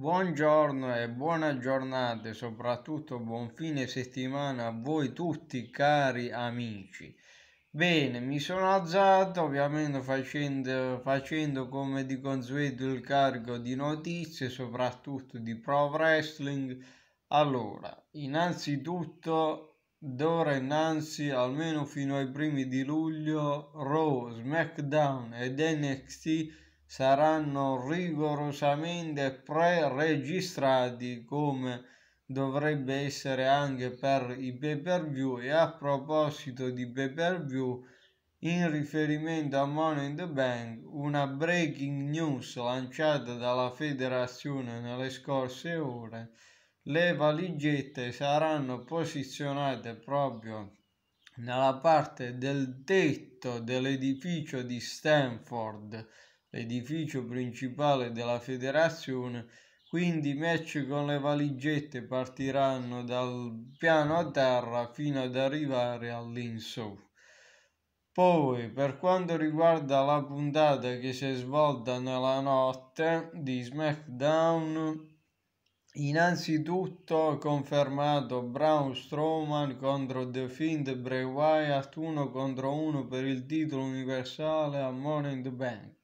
Buongiorno e buona giornata e soprattutto buon fine settimana a voi tutti cari amici. Bene, mi sono alzato ovviamente facendo, facendo come di consueto il carico di notizie, soprattutto di pro wrestling. Allora, innanzitutto d'ora innanzi, almeno fino ai primi di luglio, Raw, SmackDown ed NXT saranno rigorosamente pre-registrati come dovrebbe essere anche per i pay per view e a proposito di pay per view in riferimento a Money in the Bank una breaking news lanciata dalla federazione nelle scorse ore le valigette saranno posizionate proprio nella parte del tetto dell'edificio di Stanford l'edificio principale della federazione, quindi i match con le valigette partiranno dal piano a terra fino ad arrivare all'insoff. Poi, per quanto riguarda la puntata che si è svolta nella notte di SmackDown, Innanzitutto confermato Braun Strowman contro The Fiend Bray Wyatt 1 contro 1 per il titolo universale a Money in the Bank.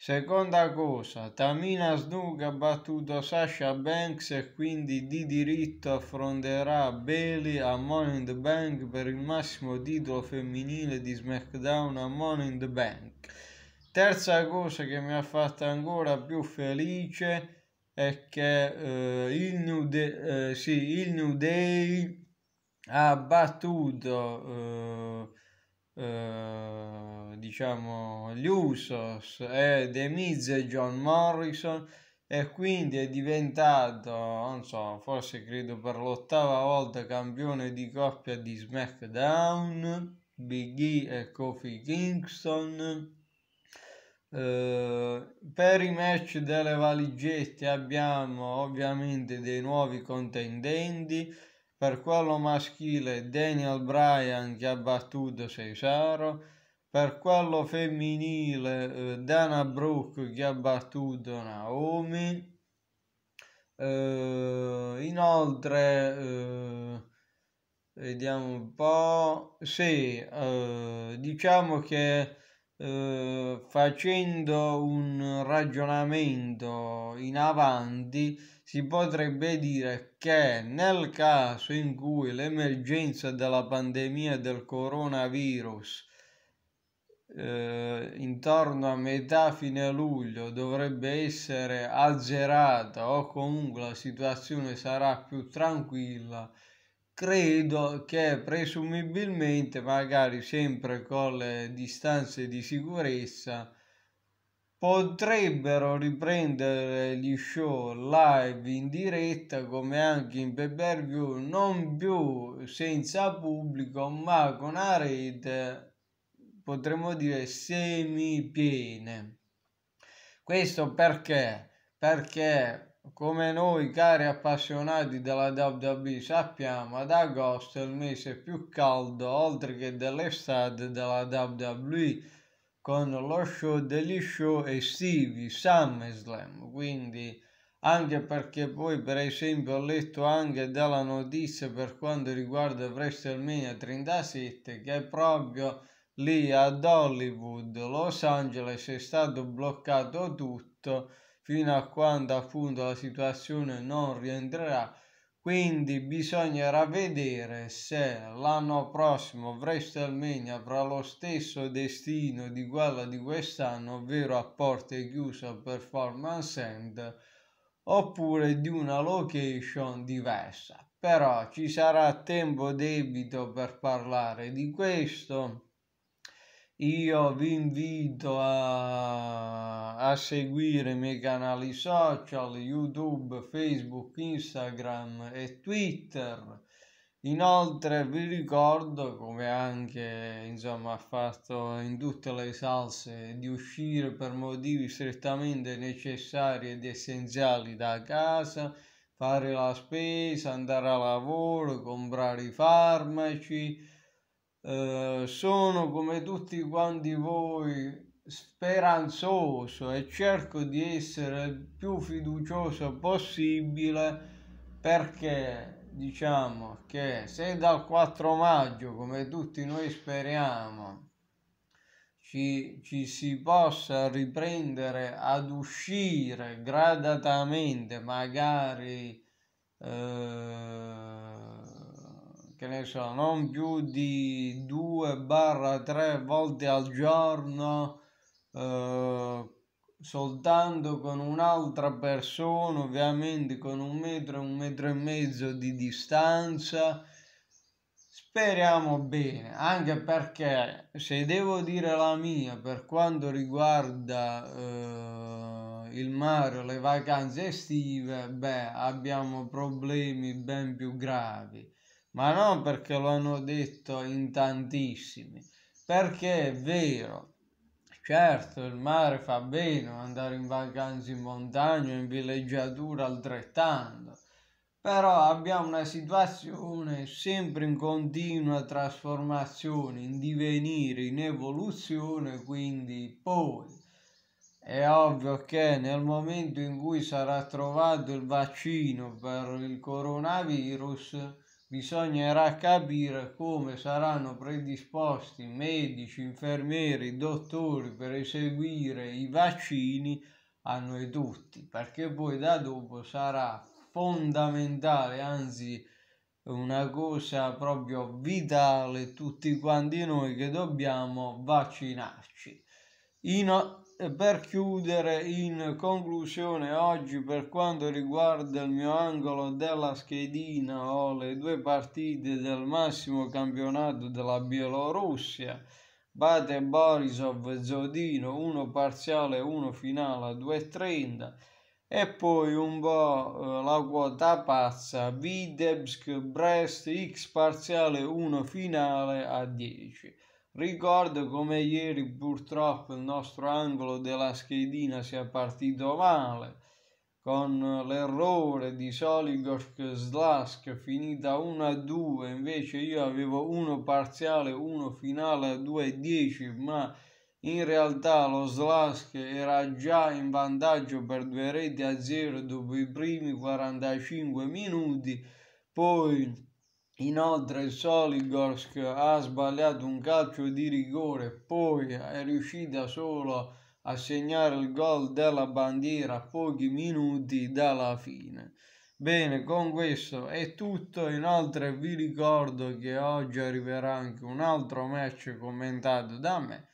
Seconda cosa, Tamina Snug ha battuto Sasha Banks e quindi di diritto affronterà Bailey a Money in the Bank per il massimo titolo femminile di SmackDown a Money in the Bank. Terza cosa che mi ha fatto ancora più felice è che eh, il, New Day, eh, sì, il, New Day, ha battuto eh, eh diciamo, gli Usos e eh, The Miz e John Morrison e quindi è diventato, non so, forse credo per l'ottava volta campione di coppia di SmackDown, Big E e Kofi Kingston. Eh, per i match delle valigette abbiamo ovviamente dei nuovi contendenti per quello maschile Daniel Bryan che ha battuto Cesaro per quello femminile eh, Dana Brooke che ha battuto Naomi. Uh, eh, inoltre, uh, vediamo un po'. Sì, uh, diciamo che facendo un ragionamento in avanti si potrebbe dire che nel caso in cui l'emergenza della pandemia del coronavirus eh, intorno a metà fine luglio dovrebbe essere azzerata o comunque la situazione sarà più tranquilla credo che presumibilmente magari sempre con le distanze di sicurezza potrebbero riprendere gli show live in diretta come anche in pay per view non più senza pubblico ma con la rete potremmo dire semipiene. Questo perché? Perché come noi cari appassionati della WWE sappiamo, ad agosto è il mese più caldo oltre che dell'estate della WWE con lo show degli show estivi SummerSlam, quindi anche perché poi per esempio ho letto anche della notizia per quanto riguarda WrestleMania 37 che proprio lì ad Hollywood, Los Angeles è stato bloccato tutto fino a quando appunto la situazione non rientrerà quindi bisognerà vedere se l'anno prossimo WrestleMania avrà lo stesso destino di quella di quest'anno, ovvero a porte chiuse al Performance End, oppure di una location diversa. Però ci sarà tempo debito per parlare di questo io vi invito a, a, seguire i miei canali social, YouTube, Facebook, Instagram e Twitter. Inoltre vi ricordo, come anche insomma ha fatto in tutte le salse, di uscire per motivi strettamente necessari ed essenziali da casa, fare la spesa, andare a lavoro, comprare i farmaci, eh, sono come tutti quanti voi speranzoso e cerco di essere il più fiducioso possibile perché diciamo che se dal 4 maggio come tutti noi speriamo ci, ci si possa riprendere ad uscire gradatamente magari eh, che ne so, non più di 2-3 volte al giorno, eh, soltanto con un'altra persona, ovviamente con un metro, un metro e mezzo di distanza. Speriamo bene, anche perché se devo dire la mia per quanto riguarda eh, il mare, le vacanze estive, beh, abbiamo problemi ben più gravi ma non perché lo hanno detto in tantissimi, perché è vero. Certo, il mare fa bene andare in vacanza in montagna, in villeggiatura altrettanto, però abbiamo una situazione sempre in continua trasformazione, in divenire, in evoluzione, quindi poi è ovvio che nel momento in cui sarà trovato il vaccino per il coronavirus, Bisognerà capire come saranno predisposti medici, infermieri, dottori per eseguire i vaccini a noi tutti, perché poi da dopo sarà fondamentale, anzi una cosa proprio vitale tutti quanti noi che dobbiamo vaccinarci. In, eh, per chiudere in conclusione oggi per quanto riguarda il mio angolo della schedina ho le due partite del massimo campionato della Bielorussia Bate Borisov Zodino 1 parziale 1 finale a 2.30 e poi un po' eh, la quota pazza Videbsk Brest X parziale 1 finale a 10 Ricordo come ieri purtroppo il nostro angolo della schedina sia partito male con l'errore di Soligorsk Slask finita 1-2, a invece io avevo uno parziale, uno finale a 2-10, ma in realtà lo Slask era già in vantaggio per due reti a 0 dopo i primi 45 minuti, poi Inoltre Soligorsk ha sbagliato un calcio di rigore, poi è riuscita solo a segnare il gol della bandiera a pochi minuti dalla fine. Bene, con questo è tutto, inoltre vi ricordo che oggi arriverà anche un altro match commentato da me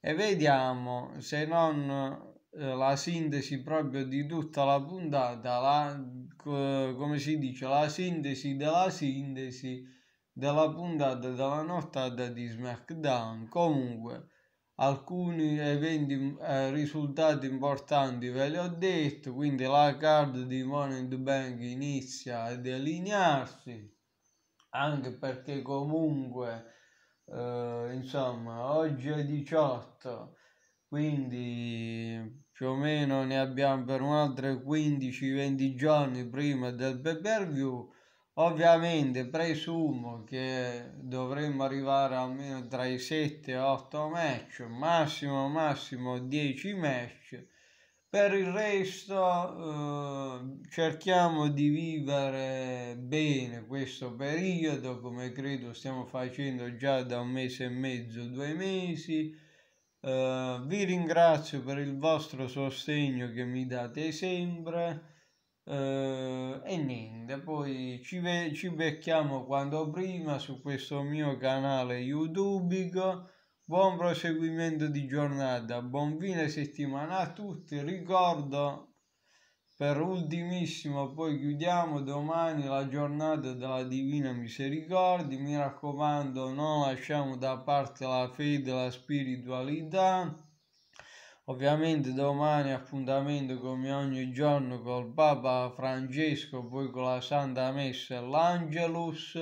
e vediamo se non eh, la sintesi proprio di tutta la puntata, la, come si dice, la sintesi della sintesi della puntata della nottata di SmackDown. Comunque, alcuni eventi eh, risultati importanti ve li ho detto, quindi la card di Money in the Bank inizia a delinearsi, anche perché comunque, eh, insomma, oggi è 18, quindi più o meno ne abbiamo per un altro 15-20 giorni prima del pay per view ovviamente presumo che dovremmo arrivare almeno tra i 7 e 8 match massimo massimo 10 match per il resto eh, cerchiamo di vivere bene questo periodo come credo stiamo facendo già da un mese e mezzo due mesi Uh, vi ringrazio per il vostro sostegno che mi date sempre. Uh, e niente, poi ci, ve- ci becchiamo quanto prima su questo mio canale YouTube. Buon proseguimento di giornata, buon fine settimana a tutti. Ricordo per ultimissimo poi chiudiamo domani la giornata della Divina Misericordia, mi raccomando non lasciamo da parte la fede e la spiritualità, ovviamente domani appuntamento come ogni giorno col Papa Francesco, poi con la Santa Messa e l'Angelus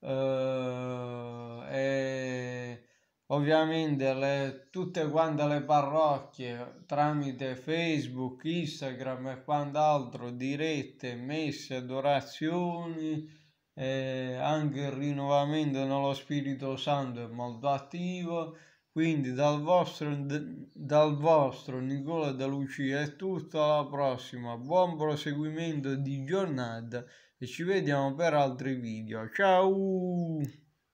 eh, e ovviamente le, tutte quante le parrocchie tramite Facebook, Instagram e quant'altro, dirette, messe, adorazioni, eh, anche il rinnovamento nello Spirito Santo è molto attivo. Quindi dal vostro, dal vostro Nicola da Lucia è tutto, alla prossima, buon proseguimento di giornata e ci vediamo per altri video. Ciao!